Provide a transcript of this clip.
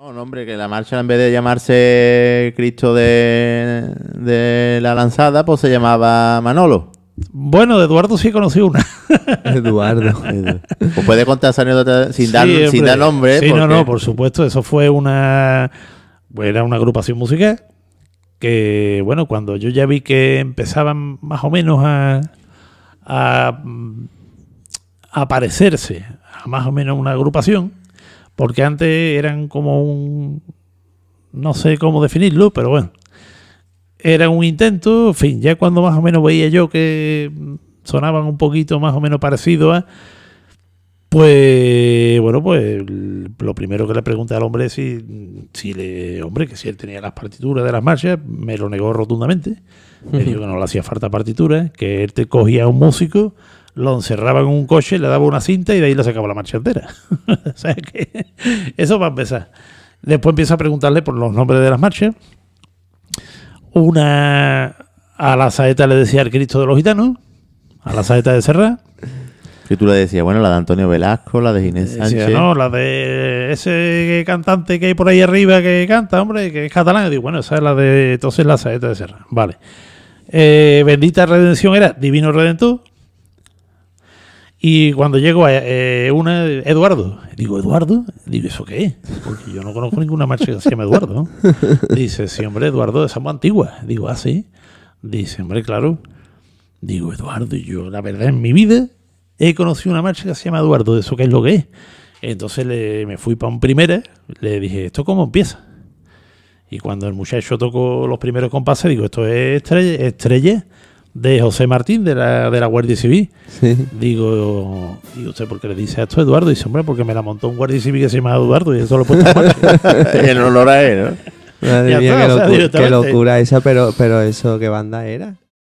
No, hombre, que la marcha en vez de llamarse Cristo de, la lanzada, pues se llamaba Manolo. Bueno, de Eduardo sí conocí una. Eduardo. Pues puede contar esa anécdota sin, dar, nombre. Sí, no, no, por supuesto. Eso fue una. Era una agrupación musical. Que, bueno, cuando yo ya vi que empezaban más o menos a. a, mm, a parecerse a más o menos una agrupación porque antes eran como un... No sé cómo definirlo, pero bueno. Era un intento, en fin, ya cuando más o menos veía yo que sonaban un poquito más o menos parecido a... Pues bueno, pues lo primero que le pregunté al hombre si, si le, hombre, que si él tenía las partituras de las marchas, me lo negó rotundamente. Me dijo que no le hacía falta partituras, que él te cogía a un músico, lo encerraba en un coche, le daba una cinta y de ahí le sacaba la marcha entera. eso va a empezar. Después empieza a preguntarle por los nombres de las marchas. Una a la saeta le decía el Cristo de los Gitanos, a la saeta de Serra. Y tú le decías, bueno, la de Antonio Velasco, la de Ginés no, la de ese cantante que hay por ahí arriba que canta, hombre, que es catalán. Y digo, bueno, esa es la de entonces la saeta de Serra. Vale. Eh, bendita redención era Divino Redentor. Y cuando llego a eh, una, Eduardo, digo, ¿Eduardo? Digo, ¿eso qué Porque yo no conozco ninguna marcha que se llame Eduardo. Dice, sí, hombre, Eduardo de Juan Antigua. Digo, ah, sí. Dice, hombre, claro. Digo, Eduardo, y yo, la verdad, en mi vida he conocido una marcha que se llama Eduardo, ¿de eso qué es lo que es? Entonces le, me fui para un primera, le dije, ¿esto cómo empieza? Y cuando el muchacho tocó los primeros compases, digo, esto es estrella, estrella de José Martín de la, de la Guardia Civil. Digo, ¿y usted por qué le dice esto a Eduardo? Y dice, hombre, porque me la montó un Guardia Civil que se llama Eduardo y eso lo puesto En honor a él, ¿no? Madre mía, qué, locura, locura, esa, pero, pero eso, ¿qué banda era?